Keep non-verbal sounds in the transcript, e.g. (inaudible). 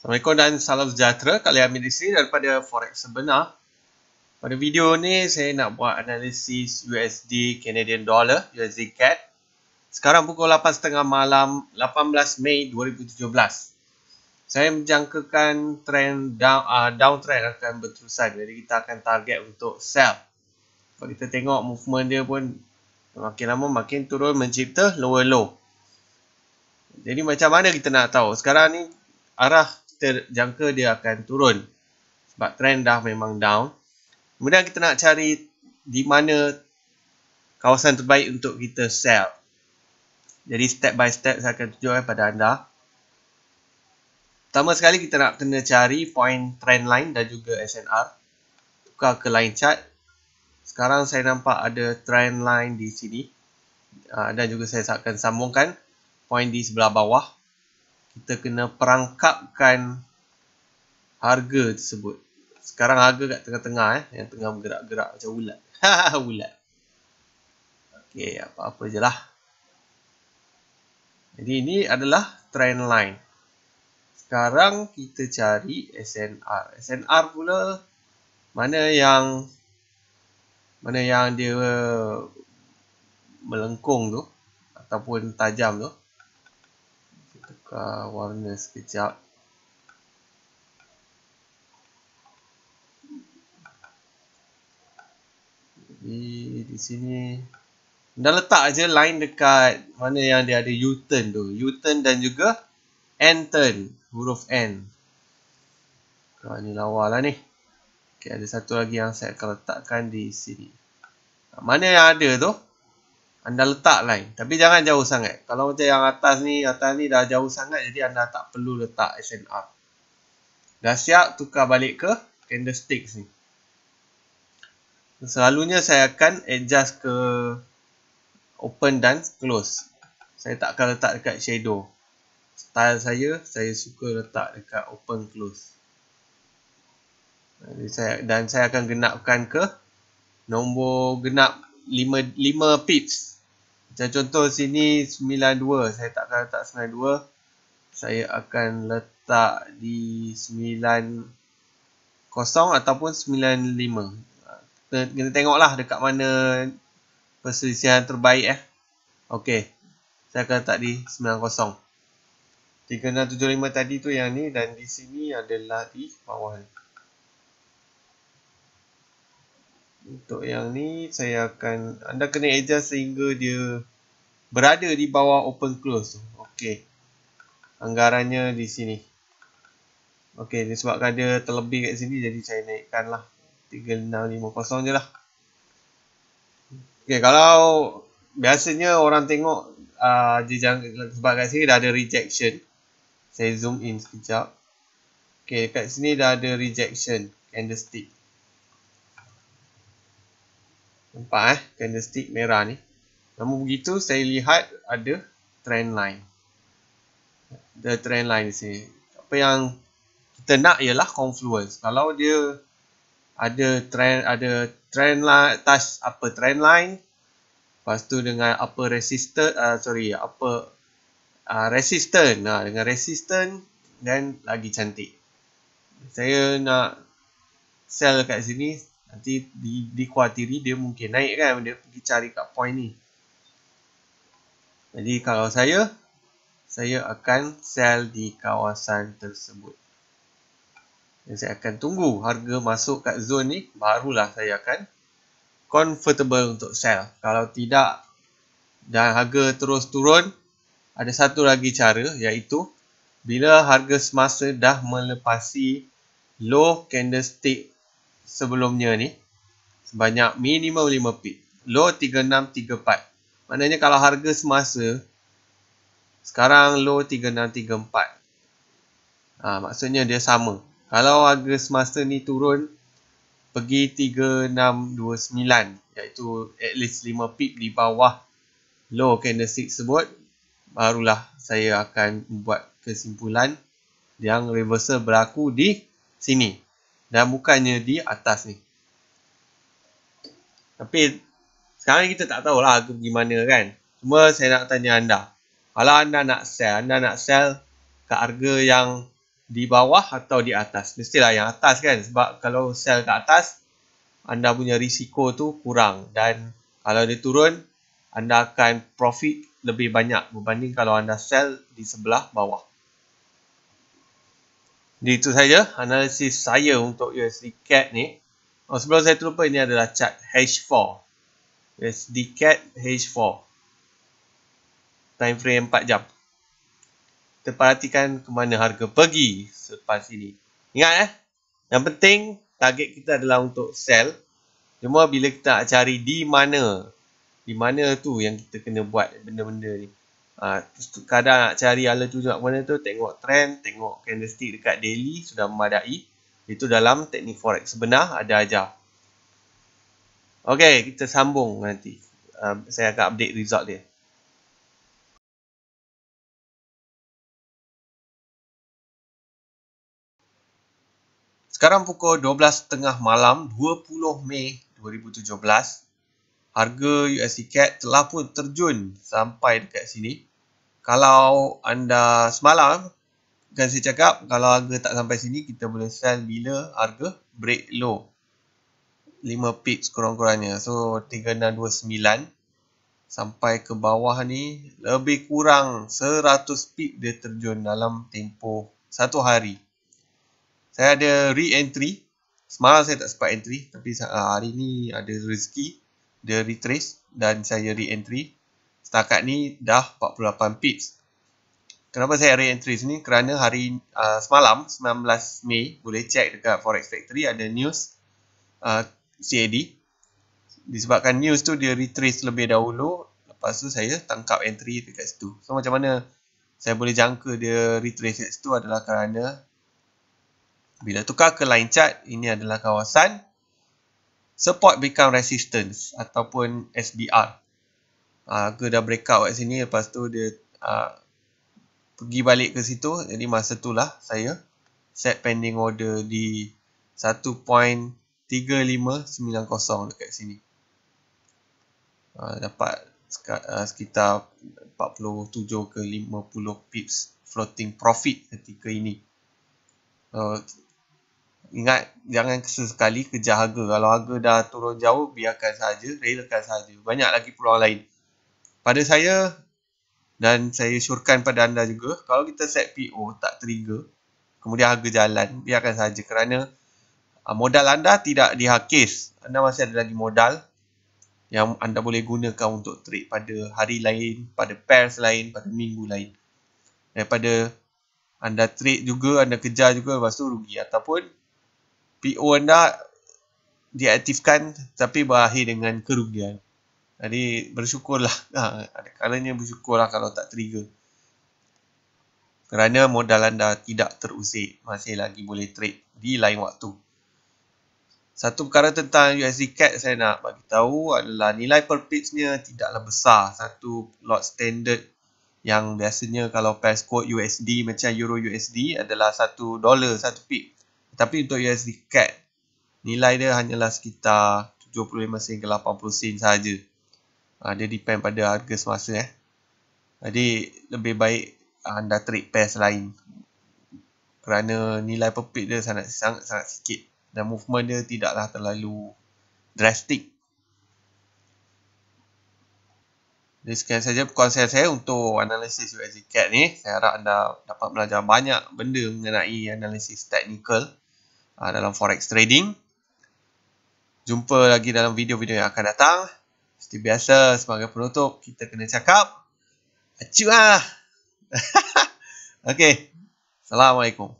Assalamualaikum dan salam sejahtera Kali Amir di sini daripada Forex Sebenar Pada video ni saya nak buat analisis USD Canadian Dollar USD CAD Sekarang pukul 8.30 malam 18 Mei 2017 Saya menjangkakan trend down, uh, downtrend akan berterusan Jadi kita akan target untuk sell Kalau kita tengok movement dia pun Makin lama makin turun mencipta lower low Jadi macam mana kita nak tahu Sekarang ni arah ter, jangka dia akan turun sebab trend dah memang down kemudian kita nak cari di mana kawasan terbaik untuk kita sell jadi step by step saya akan tunjukkan pada anda pertama sekali kita nak kena cari point trend line dan juga SNR tukar ke line chart sekarang saya nampak ada trend line di sini ah, dan juga saya akan sambungkan point di sebelah bawah kita kena perangkapkan harga tersebut. Sekarang harga kat tengah-tengah eh, yang tengah bergerak-gerak macam ulat. (laughs) ulat. Okey, apa-apa je lah. Jadi ini adalah trend line. Sekarang kita cari SNR. SNR pula mana yang mana yang dia melengkung tu ataupun tajam tu ka warna sekejap jadi di sini dah letak aja line dekat mana yang dia ada u-turn tu u-turn dan juga n-turn huruf n kalau ni lawa lah ni ok ada satu lagi yang saya akan letakkan di sini mana yang ada tu anda letak lain, tapi jangan jauh sangat kalau macam yang atas ni atas ni dah jauh sangat jadi anda tak perlu letak SNR dah siap tukar balik ke candlestick ni selalunya saya akan adjust ke open dan close saya tak akan letak dekat shadow style saya saya suka letak dekat open close jadi saya dan saya akan genapkan ke nombor genap 5 5 pips. Macam contoh sini 92 Saya tak akan letak 92 Saya akan letak di 90 ataupun 95 Kita tengoklah dekat mana perselisihan terbaik eh Ok Saya akan letak di 90 3675 tadi tu yang ni dan di sini adalah di bawah ni. Untuk yang ni saya akan anda kena adjust sehingga dia berada di bawah open close. Okey. Anggarannya di sini. Okey, disebabkan dia terlebih kat sini jadi saya naikkanlah 3650 jelah. Okey, kalau biasanya orang tengok uh, ah, a sebab kat sini dah ada rejection. Saya zoom in sekejap. Okey, kat sini dah ada rejection candlestick. Nampak eh, candlestick merah ni. Namun begitu, saya lihat ada trend line. Ada trend line di sini. Apa yang kita nak ialah confluence. Kalau dia ada trend ada trend line touch apa trend line lepas tu dengan apa resistor uh, ah, sorry apa uh, ah, resistor nah dengan resistant dan lagi cantik saya nak sell kat sini Nanti di, dikhawatiri dia mungkin naik kan Dia pergi cari kat point ni Jadi kalau saya Saya akan sell di kawasan tersebut Dan saya akan tunggu harga masuk kat zone ni Barulah saya akan Comfortable untuk sell Kalau tidak Dan harga terus turun Ada satu lagi cara iaitu Bila harga semasa dah melepasi Low candlestick sebelumnya ni sebanyak minimum 5 pip low 3634 maknanya kalau harga semasa sekarang low 3634 ha, maksudnya dia sama kalau harga semasa ni turun pergi 3629 iaitu at least 5 pip di bawah low candlestick sebut barulah saya akan buat kesimpulan yang reversal berlaku di sini dan bukannya di atas ni. Tapi sekarang kita tak tahulah ke gimana kan. Cuma saya nak tanya anda. Kalau anda nak sell, anda nak sell ke harga yang di bawah atau di atas? Mestilah yang atas kan sebab kalau sell ke atas anda punya risiko tu kurang dan kalau dia turun anda akan profit lebih banyak berbanding kalau anda sell di sebelah bawah. Jadi itu saja analisis saya untuk USD CAD ni. Oh, sebelum saya terlupa ini adalah chart H4. USD CAD H4. Time frame 4 jam. Kita perhatikan ke mana harga pergi selepas ini. Ingat eh. Yang penting target kita adalah untuk sell. Cuma bila kita nak cari di mana. Di mana tu yang kita kena buat benda-benda ni. -benda Uh, kadang nak cari alert juga mana tu tengok trend, tengok candlestick dekat daily sudah memadai itu dalam teknik forex sebenar ada ajar ok kita sambung nanti um, saya akan update result dia sekarang pukul 12.30 malam 20 Mei 2017 Harga USD CAD telah pun terjun sampai dekat sini kalau anda semalam kan saya cakap kalau harga tak sampai sini kita boleh sell bila harga break low 5 pips kurang-kurangnya so 3629 sampai ke bawah ni lebih kurang 100 pip dia terjun dalam tempoh satu hari saya ada re-entry semalam saya tak sempat entry tapi ah, hari ni ada rezeki dia retrace dan saya re-entry setakat ni dah 48 pips. Kenapa saya re-entry sini? Kerana hari uh, semalam 19 Mei boleh cek dekat Forex Factory ada news uh, CAD. Disebabkan news tu dia retrace lebih dahulu. Lepas tu saya tangkap entry dekat situ. So macam mana saya boleh jangka dia retrace dekat situ adalah kerana bila tukar ke line chart, ini adalah kawasan support become resistance ataupun SBR uh, ah, ke dah breakout kat sini lepas tu dia uh, pergi balik ke situ jadi masa tu lah saya set pending order di 1.3590 dekat sini uh, dapat sekitar 47 ke 50 pips floating profit ketika ini so, ingat jangan sesekali kejar harga kalau harga dah turun jauh biarkan saja relakan saja banyak lagi peluang lain pada saya dan saya syorkan pada anda juga kalau kita set PO tak trigger kemudian harga jalan biarkan saja kerana ah, modal anda tidak dihakis anda masih ada lagi modal yang anda boleh gunakan untuk trade pada hari lain pada pair lain pada minggu lain daripada anda trade juga anda kejar juga lepas tu rugi ataupun PO anda diaktifkan tapi berakhir dengan kerugian jadi bersyukurlah. Ha, ada kalanya bersyukurlah kalau tak trigger. Kerana modal anda tidak terusik. Masih lagi boleh trade di lain waktu. Satu perkara tentang USD CAD saya nak bagi tahu adalah nilai per pitchnya tidaklah besar. Satu lot standard yang biasanya kalau pass code USD macam Euro USD adalah satu dollar satu pip. Tapi untuk USD CAD nilai dia hanyalah sekitar 75 sen ke 80 sen saja. Ha, dia depend pada harga semasa eh. Jadi lebih baik ah, anda trade pair selain kerana nilai perpit dia sangat sangat sangat sikit dan movement dia tidaklah terlalu drastic. Jadi sekian saja konsep saya untuk analisis USD CAD ni. Saya harap anda dapat belajar banyak benda mengenai analisis technical ah, dalam forex trading. Jumpa lagi dalam video-video yang akan datang. Seperti biasa sebagai penutup kita kena cakap acuh ah. (laughs) okay, Assalamualaikum.